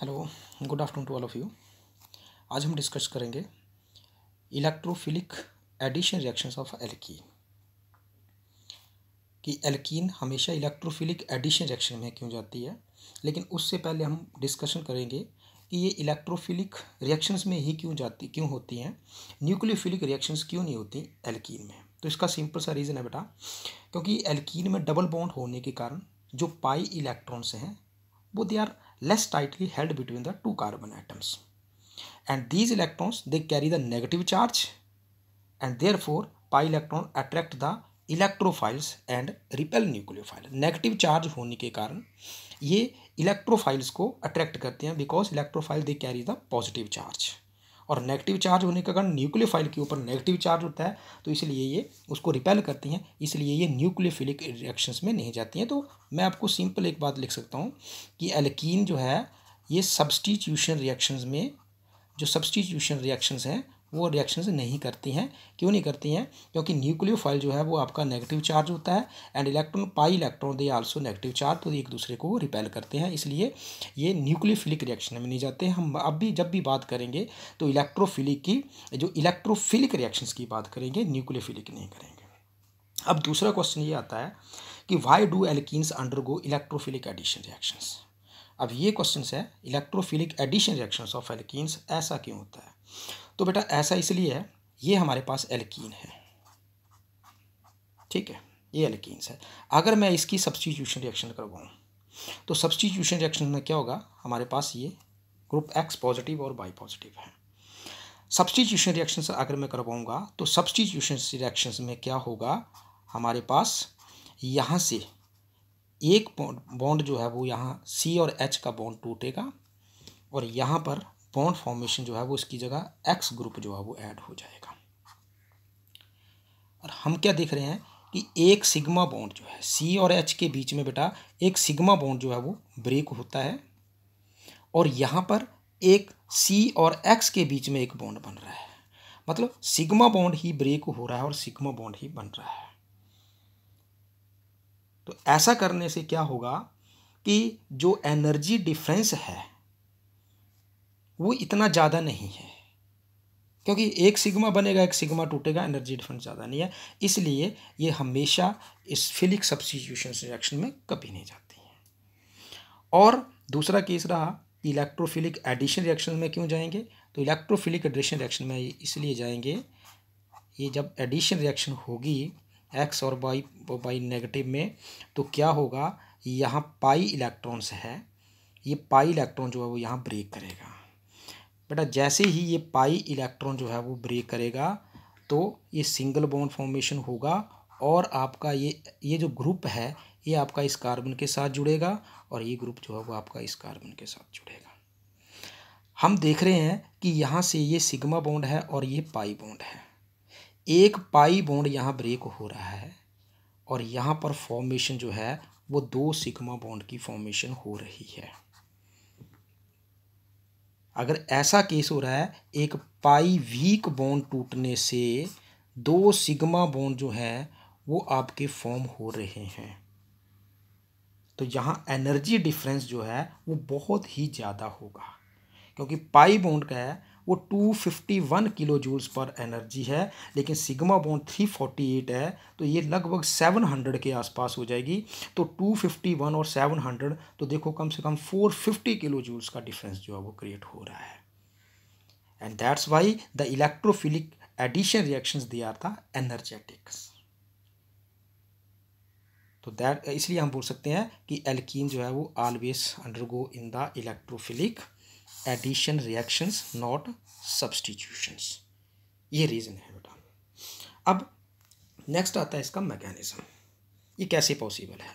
Hello good afternoon to all of you आज हम discuss करेंगे electrophilic addition reactions of alkene कि alkene हमेशा इलेक्ट्रोफिलिक एडिशन रिएक्शन में क्यों जाती है लेकिन उससे पहले हम डिस्कशन करेंगे कि ये इलेक्ट्रोफिलिक रिएक्शंस में ही क्यों जाती क्यों होती हैं न्यूक्लियोफिलिक रिएक्शंस क्यों नहीं होती एल्कीन में तो इसका सिंपल सा रीज़न है बेटा क्योंकि एल्कीन में डबल बॉन्ड होने के कारण जो पाई इलेक्ट्रॉन्स हैं वो they are less tightly held between the two carbon atoms. And these electrons, they carry the negative charge and therefore pi electron attract the electrophiles and repel nucleophile negative charge hone ke karan ये electrophiles को attract करते हैं because electrophile they carry the positive charge और negative charge होने के कारण nucleophile के ऊपर नेगेटिव चार्ज होता है तो इसलिए ये उसको रिपेल करती हैं इसलिए ये न्यूक्लियोफिलिक रिएक्शंस में नहीं जाती हैं तो मैं आपको सिंपल एक बात लिख सकता हूँ कि एल्कीन जो है ये सब्सटीट्यूशन रिएक्शंस में जो सब्सटीट्यूशन रिएक्शंस हैं वो रिएक्शन नहीं करती हैं क्यों नहीं करती हैं क्योंकि न्यूक्लियोफाइल जो है वो आपका नेगेटिव चार्ज होता है and electron pi electron they also negative charge तो एक दूसरे को रिपेल करते हैं इसलिए ये न्यूक्लियोफिलिक रिएक्शन में नहीं जाते हम अब भी जब भी बात करेंगे तो इलेक्ट्रोफिलिक की जो इलेक्ट्रोफिलिक रिएक्शंस की बात करेंगे न्यूक्लियोफिलिक नहीं करेंगे अब दूसरा क्वेश्चन ये आता है कि why do undergo electrophilic addition reactions अब ये क्वेश्चन है इलेक्ट्रोफिलिक एडिशन रिएक्शन ऑफ एल्किस ऐसा क्यों होता है तो बेटा ऐसा इसलिए है ये हमारे पास एल्कीन है ठीक है ये एल्कीन है अगर मैं इसकी सब्सटीट्यूशन रिएक्शन करवाऊँ तो सब्सटीट्यूशन रिएक्शन में क्या होगा हमारे पास ये ग्रुप एक्स पॉजिटिव और वाई पॉजिटिव है सब्सटीट्यूशन रिएक्शन अगर मैं करवाऊँगा तो सब्सटीट्यूशन रिएक्शन में क्या होगा हमारे पास यहाँ से एक बॉन्ड जो है वो यहाँ सी और एच का बॉन्ड टूटेगा और यहाँ पर बॉन्ड फॉर्मेशन जो है वो इसकी जगह एक्स ग्रुप जो है वो ऐड हो जाएगा और हम क्या देख रहे हैं कि एक सिग्मा बॉन्ड जो है सी और एच के बीच में बेटा एक सिग्मा बॉन्ड जो है वो ब्रेक होता है और यहाँ पर एक सी और एक्स के बीच में एक बॉन्ड बन रहा है मतलब सिग्मा बॉन्ड ही ब्रेक हो रहा है और सिग्मा बॉन्ड ही बन रहा है तो ऐसा करने से क्या होगा कि जो एनर्जी डिफरेंस है वो इतना ज़्यादा नहीं है क्योंकि एक सिग्मा बनेगा एक सिग्मा टूटेगा एनर्जी डिफरेंस ज़्यादा नहीं है इसलिए ये हमेशा इस फिलिक सब्सिट्यूशन रिएक्शन में कभी नहीं जाती हैं और दूसरा केस रहा इलेक्ट्रोफिलिक एडिशन रिएक्शन में क्यों जाएंगे तो इलेक्ट्रोफिलिक एडिशन रिएक्शन में इसलिए जाएंगे ये जब एडिशन रिएक्शन होगी एक्स और बाई बाई नेगेटिव में तो क्या होगा यहाँ पाई इलेक्ट्रॉन्स है ये पाई इलेक्ट्रॉन जो है वो यहाँ ब्रेक करेगा बेटा जैसे ही ये पाई इलेक्ट्रॉन जो है वो ब्रेक करेगा तो ये सिंगल बॉन्ड फॉर्मेशन होगा और आपका ये ये जो ग्रुप है ये आपका इस कार्बन के साथ जुड़ेगा और ये ग्रुप जो है वो आपका इस कार्बन के साथ जुड़ेगा हम देख रहे हैं कि यहाँ से ये सिग्मा बॉन्ड है और ये पाई बॉन्ड है एक पाई बॉन्ड यहाँ ब्रेक हो रहा है और यहाँ पर फॉर्मेशन जो है वो दो सिग्मा बॉन्ड की फॉर्मेशन हो रही है अगर ऐसा केस हो रहा है एक पाई वीक बॉन्ड टूटने से दो सिग्मा बॉन्ड जो हैं वो आपके फॉर्म हो रहे हैं तो यहाँ एनर्जी डिफरेंस जो है वो बहुत ही ज़्यादा होगा क्योंकि पाई बॉन्ड का है वो 251 किलो जूल्स पर एनर्जी है लेकिन सिग्मा बॉन्ड 348 है तो ये लगभग 700 के आसपास हो जाएगी तो 251 और 700 तो देखो कम से कम 450 किलो जूल्स का डिफरेंस जो है वो क्रिएट हो रहा है and that's why the electrophilic addition reactions they are the energetics तो दैट इसलिए हम बोल सकते हैं कि एल्कीन जो है वो always undergo in the electrophilic addition reactions not substitutions ये रीज़न है बेटा अब नेक्स्ट आता है इसका मैकेनिज़्म ये कैसे पॉसिबल है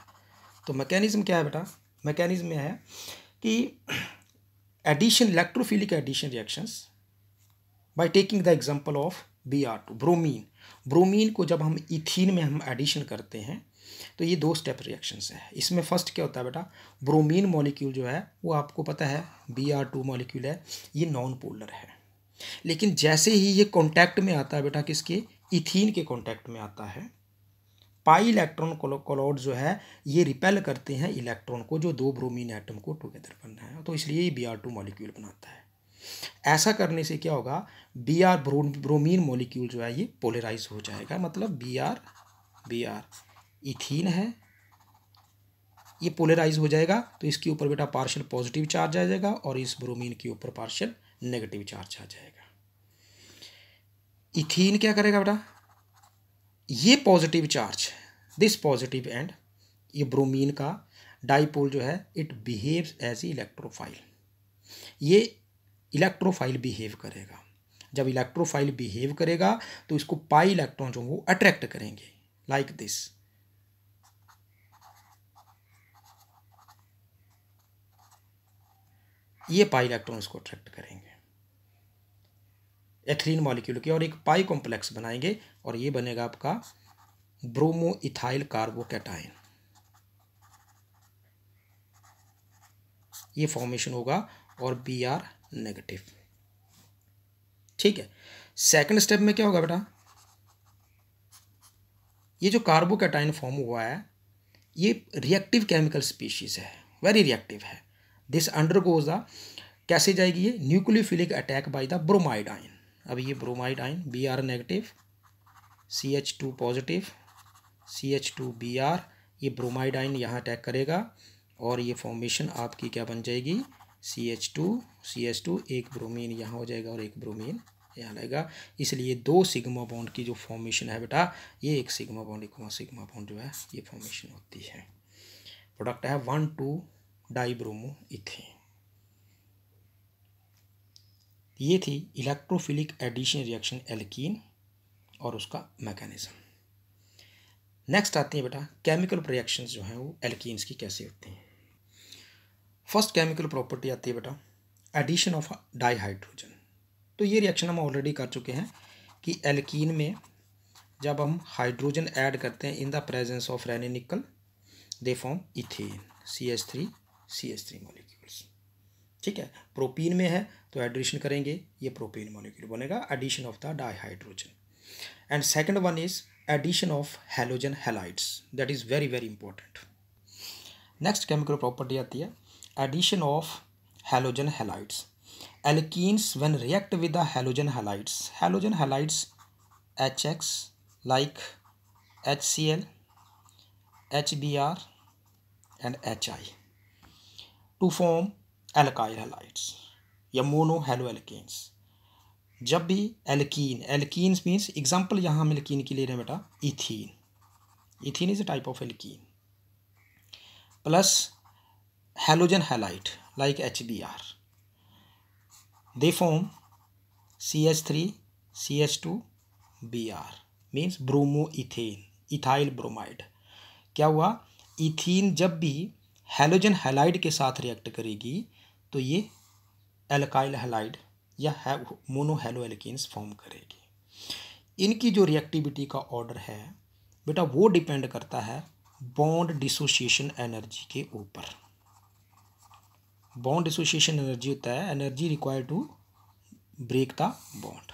तो मैकेनिज़्म क्या है बेटा मैकेनिज़्म में है कि addition electrophilic addition reactions by taking the example of B R two bromine bromine को जब हम इथीन में हम एडिशन करते हैं तो ये दो स्टेप रिएक्शंस है इसमें फर्स्ट क्या होता है बेटा ब्रोमीन मॉलिक्यूल जो है वो आपको पता है बी आर टू मॉलिक्यूल है ये नॉन पोलर है लेकिन जैसे ही ये कॉन्टैक्ट में आता है बेटा किसके इथीन के कॉन्टैक्ट में आता है पाई इलेक्ट्रॉन कॉलॉड जो है ये रिपेल करते हैं इलेक्ट्रॉन को जो दो ब्रोमीन एटम को टुगेदर बनना है तो इसलिए ये बी आर टू मॉलिक्यूल बनाता है ऐसा करने से क्या होगा बी आर ब्रोमीन मॉलिक्यूल जो है ये पोलराइज हो जाएगा मतलब B R B R ethene है ये पोलराइज हो जाएगा तो इसके ऊपर बेटा पार्शियल पॉजिटिव चार्ज आ जाएगा और इस ब्रोमीन के ऊपर पार्शियल नेगेटिव चार्ज आ जाएगा इथीन क्या करेगा बेटा ये positive charge this positive and ये ब्रोमीन का डाइपोल जो है इट बिहेव्स एज इलेक्ट्रोफाइल ये इलेक्ट्रोफाइल बिहेव करेगा जब इलेक्ट्रोफाइल बिहेव करेगा तो इसको पाई इलेक्ट्रॉन जो वो अट्रैक्ट करेंगे लाइक like दिस ये पाई इलेक्ट्रॉन इसको अट्रैक्ट करेंगे एथिलीन मॉलिक्यूल की और एक पाई कॉम्प्लेक्स बनाएंगे और ये बनेगा आपका ब्रोमो इथाइल कार्बोकेटाइन ये फॉर्मेशन होगा और बी आर नेगेटिव ठीक है सेकंड स्टेप में क्या होगा बेटा ये जो कार्बोकेटाइन फॉर्म हुआ है ये रिएक्टिव केमिकल स्पीशीज़ है वेरी रिएक्टिव है दिस अंडरगोज द कैसे जाएगी ये nucleophilic attack by the bromide ion अब ये bromide ion B R negative C H two positive C H two B R ये ब्रोमाइड आयन यहाँ अटैक करेगा और ये फॉर्मेशन आपकी क्या बन जाएगी C H two C H two एक ब्रोमीन यहाँ हो जाएगा और एक ब्रोमीन यहाँ रहेगा इसलिए दो सिग्मा बॉन्ड की जो फॉर्मेशन है बेटा ये एक सिग्मा बॉन्ड एक सिग्मा बॉन्ड जो है ये फॉर्मेशन होती है प्रोडक्ट है one two di bromo ethane ये थी इलेक्ट्रोफिलिक एडिशन रिएक्शन एल्कीन और उसका मैकेनिज़्म नेक्स्ट आते हैं बेटा केमिकल रिएक्शंस जो हैं वो एल्कीन्स की कैसे होती हैं फर्स्ट केमिकल प्रॉपर्टी आती है बेटा एडिशन ऑफ डाईहाइड्रोजन तो ये रिएक्शन हम ऑलरेडी कर चुके हैं कि एल्कीन में जब हम हाइड्रोजन ऐड करते हैं in the presence of Raney nickel they form ethane C H three C H three molecule ठीक है प्रोपीन में है तो एड्रेशन करेंगे ये प्रोपीन मॉलिक्यूल बनेगा addition of the dihydrogen and second one is addition of halogen halides that is very very important next chemical property आती है addition of halogen halides alkenes when react with the halogen halides halogen halides H X like H C L H B R and H I to form alkyl halides या mono halo alkenes जब भी alkene alkenes means example यहाँ हम alkene की ले रहे हैं बेटा ethene ethene is a type of alkene plus halogen halide like H B R they form C H three C H two B R means bromo ethane ethyl bromide क्या हुआ ethene जब भी halogen halide के साथ react करेगी तो ये alkyl halide या मोनोहेलो एल्किन्स फॉर्म करेगी इनकी जो रिएक्टिविटी का ऑर्डर है बेटा वो डिपेंड करता है बॉन्ड डिसोशिएशन एनर्जी के ऊपर बॉन्ड डिसोशिएशन एनर्जी होता है energy require to break the bond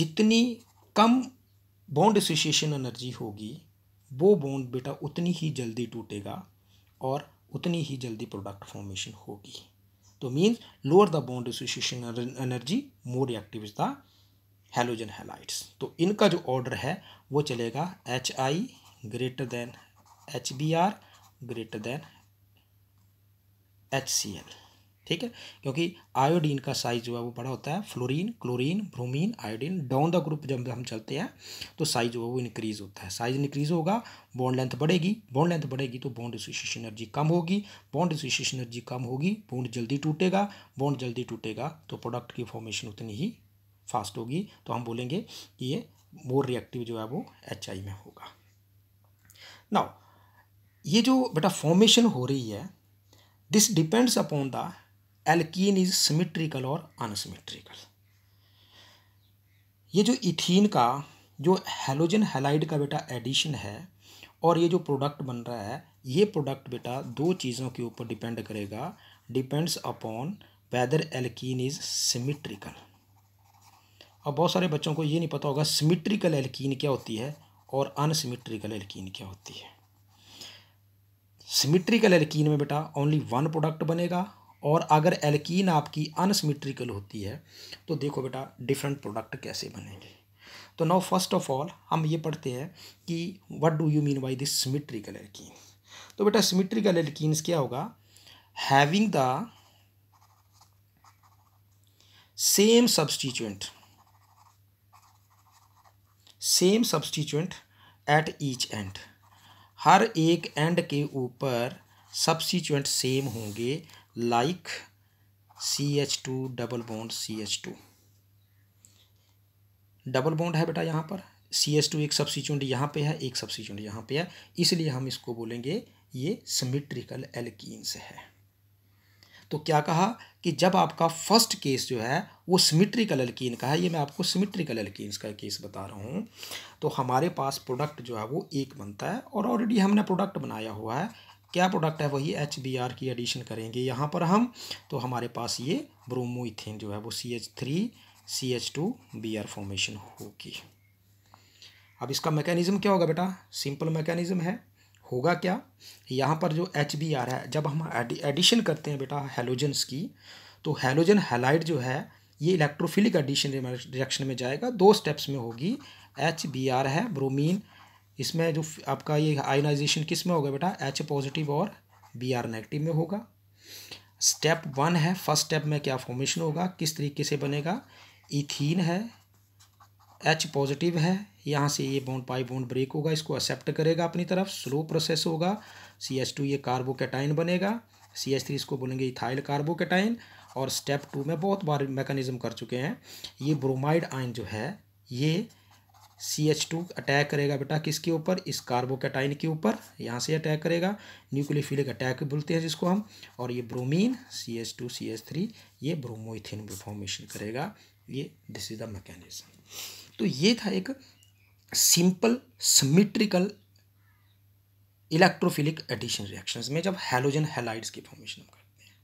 जितनी कम बॉन्ड डिसोशिएशन एनर्जी होगी वो बॉन्ड बेटा उतनी ही जल्दी टूटेगा और उतनी ही जल्दी प्रोडक्ट फॉर्मेशन होगी तो means lower the bond association energy more reactive is the halogen halides तो इनका जो ऑर्डर है वो चलेगा H I greater than H B R greater than H C L ठीक है क्योंकि आयोडीन का साइज जो है वो बड़ा होता है fluorine chlorine bromine iodine down the group जब हम चलते हैं तो साइज जो है वो इंक्रीज़ होता है साइज इंक्रीज़ होगा बॉन्ड लेंथ बढ़ेगी बॉन्ड लेंथ बढ़ेगी तो बॉन्ड एसोसिएशन एनर्जी कम होगी बॉन्ड एसोसिएशन एनर्जी कम होगी बॉन्ड जल्दी टूटेगा बॉन्ड जल्दी टूटेगा तो प्रोडक्ट की फॉर्मेशन उतनी ही फास्ट होगी तो हम बोलेंगे कि ये मोर रिएक्टिव जो है वो एच में होगा नाउ ये जो बेटा फॉर्मेशन हो रही है this depends upon the alkene is symmetrical और अनसिमेट्रिकल ये जो इथीन का जो हेलोजन हेलाइड का बेटा एडिशन है और ये जो प्रोडक्ट बन रहा है ये प्रोडक्ट बेटा दो चीज़ों के ऊपर डिपेंड करेगा depends upon whether alkene is symmetrical अब बहुत सारे बच्चों को ये नहीं पता होगा सिमिट्रिकल एल्कीन क्या होती है और अनसिमिट्रिकल एल्कीन क्या होती है सिमिट्रिकल एल्कीन में बेटा ओनली वन प्रोडक्ट बनेगा और अगर एल्कीन आपकी अनसिमेट्रिकल होती है तो देखो बेटा डिफरेंट प्रोडक्ट कैसे बनेंगे तो नाउ फर्स्ट ऑफ ऑल हम ये पढ़ते हैं कि what do you mean by this symmetrical alkene तो बेटा सिमिट्रिकल एल्कीन्स क्या होगा having the same substituent same substituent at each end हर एक एंड के ऊपर सब्सटीचुएंट सेम होंगे like C H two double bond two double bond है बेटा यहाँ पर सी एच टू एक सब्सिट्यूंट यहाँ पे है एक सब्सिट्यूंट यहाँ पे है इसलिए हम इसको बोलेंगे ये सिमिट्रिकल एल्किन्स है तो क्या कहा कि जब आपका फर्स्ट केस जो है वो सिमिट्रिकल एल्किन का है ये मैं आपको सिमिट्रिकल एल्किन्स का केस बता रहा हूँ तो हमारे पास प्रोडक्ट जो है वो एक बनता है और ऑलरेडी हमने प्रोडक्ट बनाया हुआ है क्या प्रोडक्ट है वही एच बी आर की एडिशन करेंगे यहाँ पर हम तो हमारे पास ये ब्रोमोइथेन जो है वो C H three C H two B R formation होगी अब इसका मैकेनिज़्म क्या होगा बेटा सिंपल मैकेनिज़्म है होगा क्या यहाँ पर जो एच बी आर है जब हम एडिशन करते हैं बेटा हेलोजन्स की तो हेलोजन हेलाइड जो है ये इलेक्ट्रोफिलिक एडिशन रिएक्शन में जाएगा दो स्टेप्स में होगी एच बी आर है ब्रोमीन इसमें जो आपका ये आयोनाइजेशन किस में होगा बेटा एच पॉजिटिव और बी आर नेगेटिव में होगा स्टेप वन है फर्स्ट स्टेप में क्या फॉर्मेशन होगा किस तरीके से बनेगा इथीन है एच पॉजिटिव है यहाँ से ये बॉन्ड पाई बॉन्ड ब्रेक होगा इसको एक्सेप्ट करेगा अपनी तरफ स्लो प्रोसेस होगा सी एच टू ये कार्बोकेटाइन बनेगा सी एच थ्री इसको बोलेंगे इथाइल कार्बोकेटाइन और स्टेप टू में बहुत बार मैकेनिज्म कर चुके हैं ये ब्रोमाइड आयन जो है ये सी एच टू अटैक करेगा बेटा किसके ऊपर इस कार्बोकेटाइन के ऊपर यहाँ से अटैक करेगा न्यूक्लियोफिलिक अटैक बोलते हैं जिसको हम और ये bromine C H two C H three ये ब्रोमोइथिन फॉर्मेशन करेगा ये दिस इज द मैकेनिज्म तो ये था एक simple symmetrical electrophilic addition reaction में जब हेलोजन हेलाइड्स की फॉर्मेशन हम करते हैं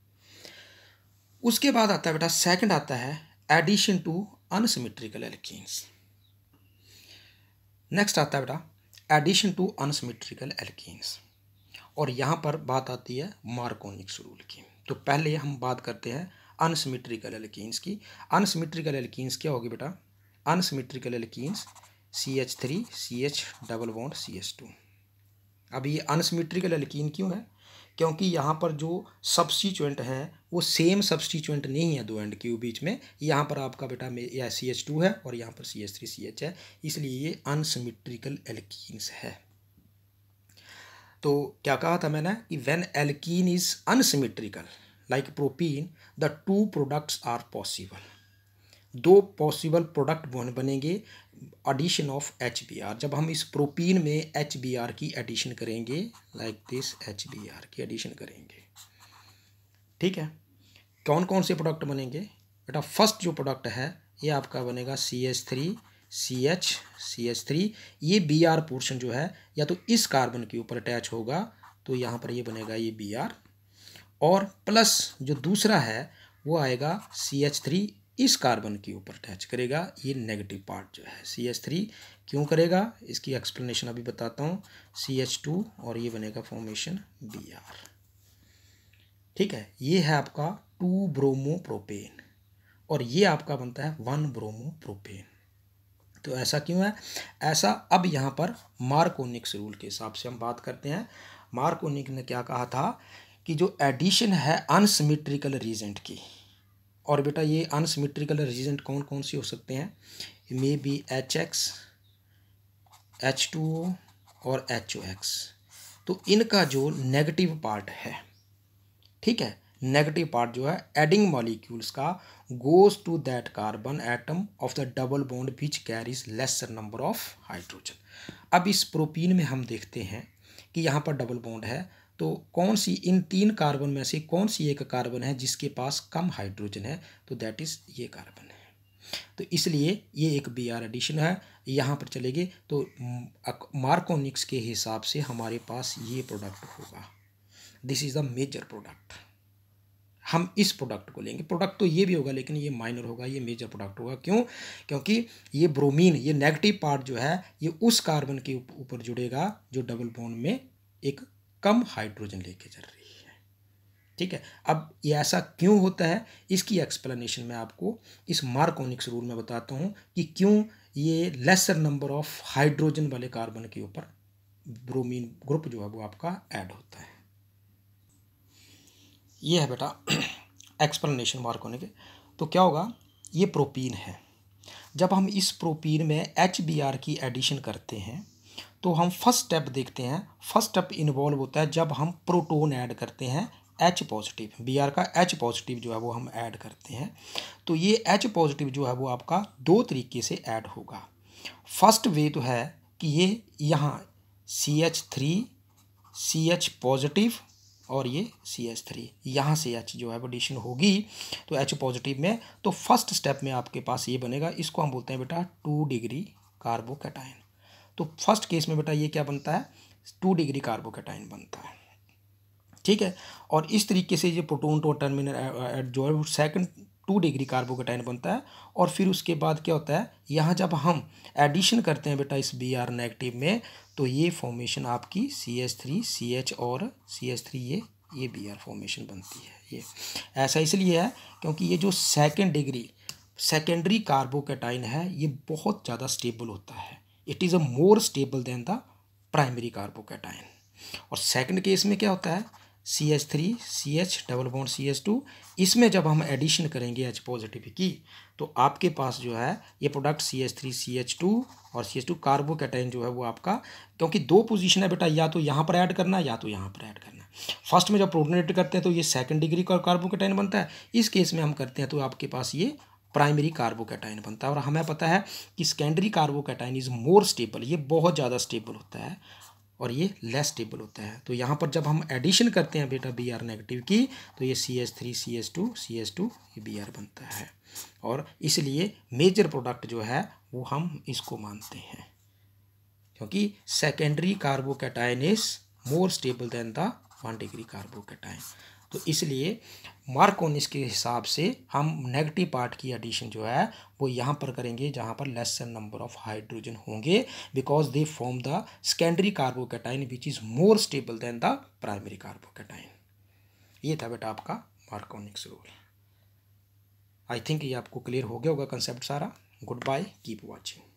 उसके बाद आता है बेटा सेकेंड आता है addition to unsymmetrical alkenes next आता है बेटा एडिशन टू अनसिमेट्रिकल एल्किस और यहाँ पर बात आती है मार्कोनिक्स रूल की तो पहले हम बात करते हैं अनसिमेट्रिकल एल्किस की अनसिमेट्रिकल एल्किस क्या होगी बेटा अनसिमेट्रिकल एल्किस C H three C H double bond C H two अब ये अनसिमेट्रिकल एल्किन क्यों है क्योंकि यहाँ पर जो सब्सटीचुएंट है वो सेम सब्सटीचुएंट नहीं है दो एंड के बीच में यहाँ पर आपका बेटा सी एच टू है और यहाँ पर C H three C H है इसलिए ये अनसिमिट्रिकल एल्कीन्स है तो क्या कहा था मैंने कि when alkene is unsymmetrical like propene the two products are possible दो पॉसिबल प्रोडक्ट बनेंगे addition of H B R जब हम इस प्रोपीन में एच बी आर की एडिशन करेंगे like this H B R की एडिशन करेंगे ठीक है कौन कौन से प्रोडक्ट बनेंगे बेटा फर्स्ट जो प्रोडक्ट है ये आपका बनेगा C H three C H C H three ये बी आर पोर्शन जो है या तो इस कार्बन के ऊपर अटैच होगा तो यहाँ पर ये बनेगा ये बी आर और प्लस जो दूसरा है वो आएगा सी एच थ्री इस कार्बन के ऊपर अटैच करेगा ये नेगेटिव पार्ट जो है सी एच थ्री क्यों करेगा इसकी एक्सप्लेनेशन अभी बताता हूँ सी एच टू और ये बनेगा फॉर्मेशन बी आर ठीक है ये है आपका टू ब्रोमो प्रोपेन और ये आपका बनता है वन ब्रोमो प्रोपेन तो ऐसा क्यों है ऐसा अब यहाँ पर मार्कोनिक्स रूल के हिसाब से हम बात करते हैं मार्कोनिक ने क्या कहा था कि जो एडिशन है अनसिमेट्रिकल रीजेंट की और बेटा ये अनसिमिट्रिकल रेजिडेंट कौन कौन से हो सकते हैं may be H X H two O और एच ओ एक्स तो इनका जो नेगेटिव पार्ट है ठीक है नेगेटिव पार्ट जो है एडिंग मॉलिक्यूल्स का goes to that carbon atom of the double bond which carries lesser number of hydrogen अब इस प्रोटीन में हम देखते हैं कि यहाँ पर डबल बॉन्ड है तो कौन सी इन तीन कार्बन में से कौन सी एक कार्बन है जिसके पास कम हाइड्रोजन है तो दैट इज़ ये कार्बन है तो इसलिए ये एक बी आर एडिशन है यहाँ पर चलेगी तो मार्कोनिक्स के हिसाब से हमारे पास ये प्रोडक्ट होगा this is the major product हम इस प्रोडक्ट को लेंगे प्रोडक्ट तो ये भी होगा लेकिन ये माइनर होगा ये मेजर प्रोडक्ट होगा क्यों क्योंकि ये ब्रोमीन ये नेगेटिव पार्ट जो है ये उस कार्बन के ऊपर जुड़ेगा जो डबल बॉन्ड में एक कम हाइड्रोजन लेके चल रही है ठीक है अब ये ऐसा क्यों होता है इसकी एक्सप्लेनेशन मैं आपको इस मार्कोनिक्स रूल में बताता हूँ कि क्यों ये लेसर नंबर ऑफ हाइड्रोजन वाले कार्बन के ऊपर ब्रोमीन ग्रुप जो है वो आपका ऐड होता है ये है बेटा एक्सप्लेनेशन मार्कोनिक तो क्या होगा ये प्रोपीन है जब हम इस प्रोपीन में एच बी आर की एडिशन करते हैं तो हम फर्स्ट स्टेप देखते हैं फर्स्ट स्टेप इन्वॉल्व होता है जब हम प्रोटोन ऐड करते हैं एच पॉजिटिव बी आर का एच पॉजिटिव जो है वो हम ऐड करते हैं तो ये एच पॉजिटिव जो है वो आपका दो तरीके से ऐड होगा फर्स्ट वे तो है कि ये यहाँ C H three C H positive और ये सी एच थ्री यहाँ से एच जो है एडिशन होगी तो एच पॉजिटिव में तो फर्स्ट स्टेप में आपके पास ये बनेगा इसको हम बोलते हैं बेटा टू डिग्री कार्बोकेटाइन तो फर्स्ट केस में बेटा ये क्या बनता है टू डिग्री कार्बोकेटाइन बनता है ठीक है और इस तरीके से ये प्रोटोन टो टर्मिनल जो है सेकंड टू डिग्री कार्बोकेटाइन बनता है और फिर उसके बाद क्या होता है यहाँ जब हम एडिशन करते हैं बेटा इस बी आर नेगेटिव में तो ये फॉर्मेशन आपकी C H three C H और सी एच थ्री ये ये बी आर फॉर्मेशन बनती है ये ऐसा इसलिए है क्योंकि ये जो सेकेंड डिग्री सेकेंडरी कार्बोकेटाइन है ये बहुत ज़्यादा स्टेबल होता है it is a more stable than the primary carbocation और सेकंड केस में क्या होता है C H three C H double bond C H two इसमें जब हम एडिशन करेंगे एच पॉजिटिव की तो आपके पास जो है ये product C H three C H two और सी एच टू कार्बोकेटाइन जो है वो आपका क्योंकि दो पोजीशन है बेटा या तो यहाँ पर ऐड करना या तो यहाँ पर ऐड करना फर्स्ट में जब प्रोटोनेट करते हैं तो ये सेकंड डिग्री का कार्बोकेटाइन बनता है इस केस में हम करते हैं तो आपके पास ये प्राइमरी कार्बोकेटाइन बनता है और हमें पता है कि secondary carbocation is more stable ये बहुत ज़्यादा स्टेबल होता है और ये लेस स्टेबल होता है तो यहाँ पर जब हम एडिशन करते हैं बेटा बी आर नेगेटिव की तो ये C S three C S two C S two ये बी आर बनता है और इसलिए मेजर प्रोडक्ट जो है वो हम इसको मानते हैं क्योंकि secondary carbocation is more stable than the one degree carbocation तो इसलिए मार्कोनिस के हिसाब से हम नेगेटिव पार्ट की एडिशन जो है वो यहाँ पर करेंगे जहाँ पर लेसर नंबर ऑफ हाइड्रोजन होंगे because they form the secondary carbocation which is more stable than the primary carbocation ये था बेटा आपका मार्कोनिक्स रूल आई थिंक ये आपको क्लियर हो गया होगा कंसेप्ट सारा गुड बाय कीप वॉचिंग